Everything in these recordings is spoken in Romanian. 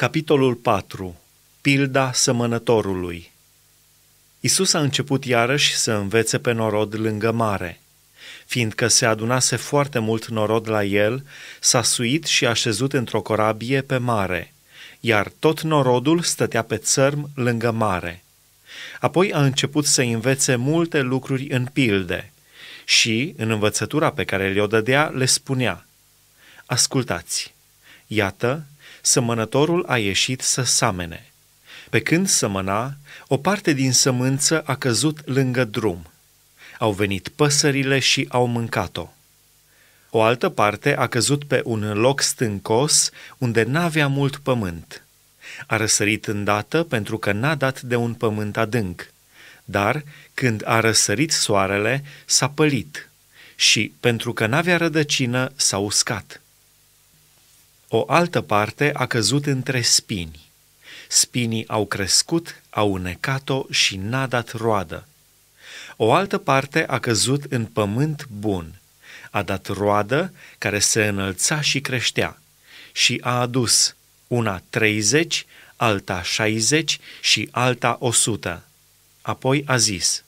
Capitolul 4. Pilda sămănătorului Isus a început iarăși să învețe pe norod lângă mare. Fiindcă se adunase foarte mult norod la el, s-a suit și așezut într-o corabie pe mare, iar tot norodul stătea pe țărm lângă mare. Apoi a început să învețe multe lucruri în pilde și, în învățătura pe care le-o dădea, le spunea, Ascultați, iată, sămănătorul a ieșit să samene. Pe când sămăna, o parte din sămânță a căzut lângă drum. Au venit păsările și au mâncat-o. O altă parte a căzut pe un loc stâncos unde n-avea mult pământ. A răsărit îndată pentru că n-a dat de un pământ adânc, dar când a răsărit soarele s-a pălit și, pentru că n-avea rădăcină, s-a uscat. O altă parte a căzut între spini. Spinii au crescut, au unecat-o și n-a dat roadă. O altă parte a căzut în pământ bun. A dat roadă care se înălța și creștea și a adus una 30, alta 60 și alta 100. Apoi a zis,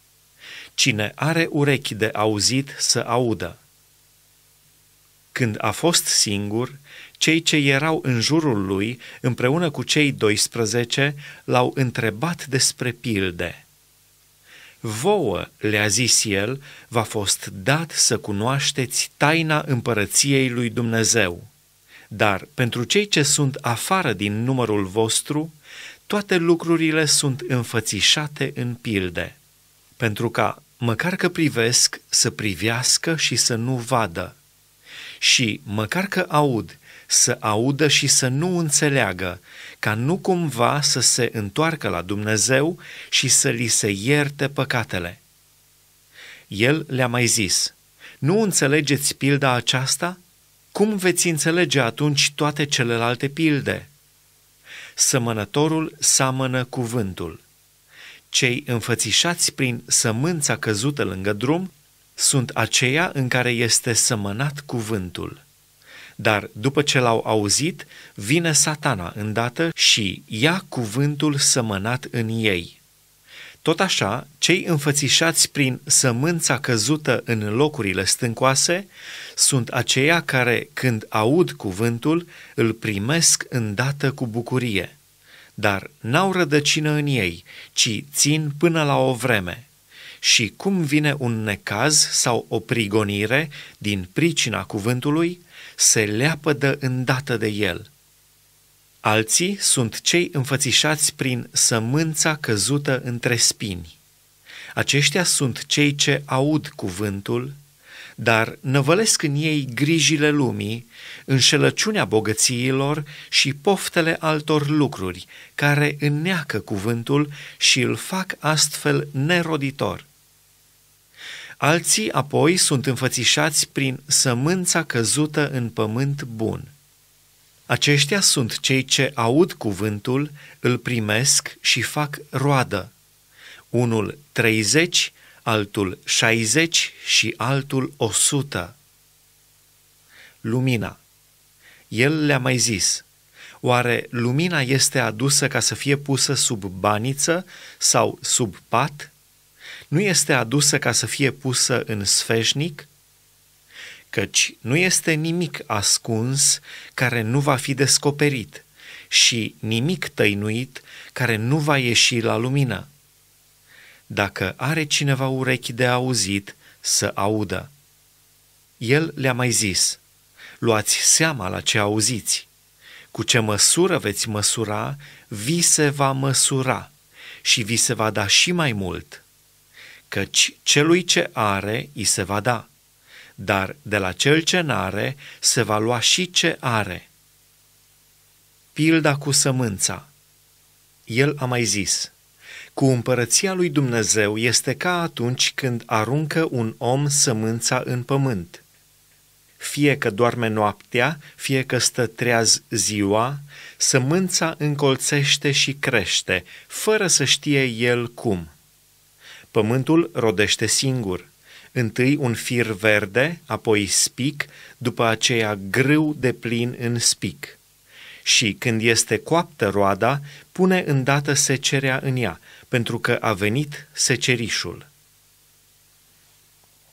Cine are urechi de auzit să audă. Când a fost singur, cei ce erau în jurul lui, împreună cu cei 12, l-au întrebat despre pilde. Vouă, le-a zis el, v-a fost dat să cunoașteți taina împărăției lui Dumnezeu. Dar pentru cei ce sunt afară din numărul vostru, toate lucrurile sunt înfățișate în pilde, pentru ca, măcar că privesc, să privească și să nu vadă, și, măcar că aud, să audă și să nu înțeleagă, ca nu cumva să se întoarcă la Dumnezeu și să li se ierte păcatele. El le-a mai zis, nu înțelegeți pilda aceasta? Cum veți înțelege atunci toate celelalte pilde? Sămănătorul seamănă cuvântul. Cei înfățișați prin sămânța căzută lângă drum sunt aceia în care este sămănat cuvântul. Dar după ce l-au auzit, vine satana îndată și ia cuvântul sămănat în ei. Tot așa, cei înfățișați prin sămânța căzută în locurile stâncoase sunt aceia care, când aud cuvântul, îl primesc îndată cu bucurie, dar n-au rădăcină în ei, ci țin până la o vreme – și cum vine un necaz sau o prigonire din pricina cuvântului, se leapădă îndată de el. Alții sunt cei înfățișați prin sămânța căzută între spini. Aceștia sunt cei ce aud cuvântul, dar năvălesc în ei grijile lumii, înșelăciunea bogățiilor și poftele altor lucruri, care înneacă cuvântul și îl fac astfel neroditor. Alții apoi sunt înfățișați prin sămânța căzută în pământ bun. Aceștia sunt cei ce aud cuvântul, îl primesc și fac roadă. Unul 30, altul 60 și altul 100. Lumina. El le-a mai zis, oare lumina este adusă ca să fie pusă sub baniță sau sub pat? nu este adusă ca să fie pusă în sfeșnic, căci nu este nimic ascuns care nu va fi descoperit și nimic tăinuit care nu va ieși la lumină. Dacă are cineva urechi de auzit, să audă. El le-a mai zis, luați seama la ce auziți. Cu ce măsură veți măsura, vi se va măsura și vi se va da și mai mult căci celui ce are îi se va da, dar de la cel ce n-are se va lua și ce are. Pilda cu sămânța El a mai zis, cu împărăția lui Dumnezeu este ca atunci când aruncă un om sămânța în pământ. Fie că doarme noaptea, fie că stă treaz ziua, sămânța încolțește și crește, fără să știe el cum. Pământul rodește singur. Întâi un fir verde, apoi spic, după aceea grâu de plin în spic. Și când este coaptă roada, pune îndată secerea în ea, pentru că a venit secerișul.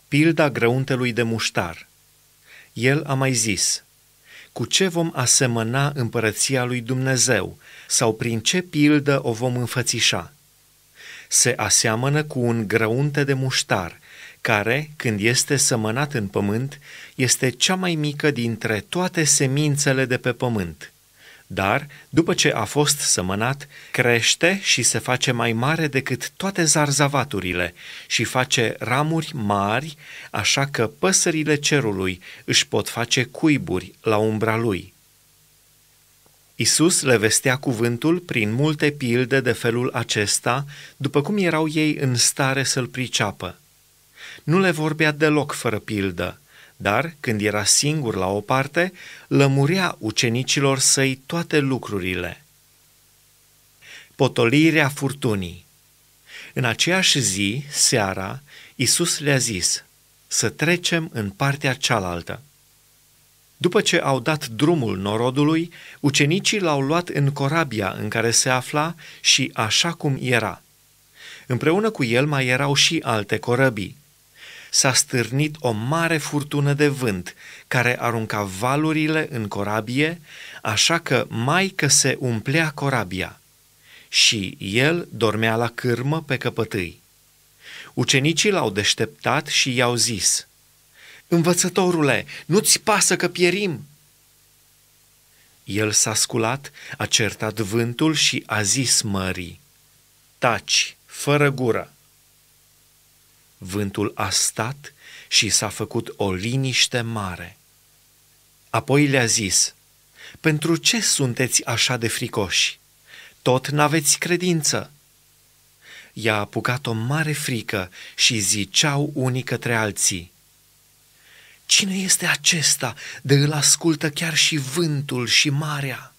Pilda grăuntelui de muștar. El a mai zis, cu ce vom asemăna împărăția lui Dumnezeu sau prin ce pildă o vom înfățișa? se aseamănă cu un grăunte de muștar, care, când este sămănat în pământ, este cea mai mică dintre toate semințele de pe pământ. Dar, după ce a fost sămănat, crește și se face mai mare decât toate zarzavaturile și face ramuri mari, așa că păsările cerului își pot face cuiburi la umbra lui. Isus le vestea cuvântul prin multe pilde de felul acesta, după cum erau ei în stare să-l priceapă. Nu le vorbea deloc fără pildă, dar, când era singur la o parte, lămurea ucenicilor săi toate lucrurile. Potolirea furtunii În aceeași zi, seara, Isus le-a zis, să trecem în partea cealaltă. După ce au dat drumul norodului, ucenicii l-au luat în corabia în care se afla și așa cum era. Împreună cu el mai erau și alte corăbii. S-a stârnit o mare furtună de vânt care arunca valurile în corabie, așa că mai că se umplea corabia. Și el dormea la cârmă pe căpătâi. Ucenicii l-au deșteptat și i-au zis – Învățătorule, nu-ți pasă că pierim? El s-a sculat, a certat vântul și a zis mării, Taci, fără gură! Vântul a stat și s-a făcut o liniște mare. Apoi le-a zis, Pentru ce sunteți așa de fricoși? Tot n-aveți credință!' i-a apucat o mare frică și ziceau unii către alții, Cine este acesta de îl ascultă chiar și vântul și marea?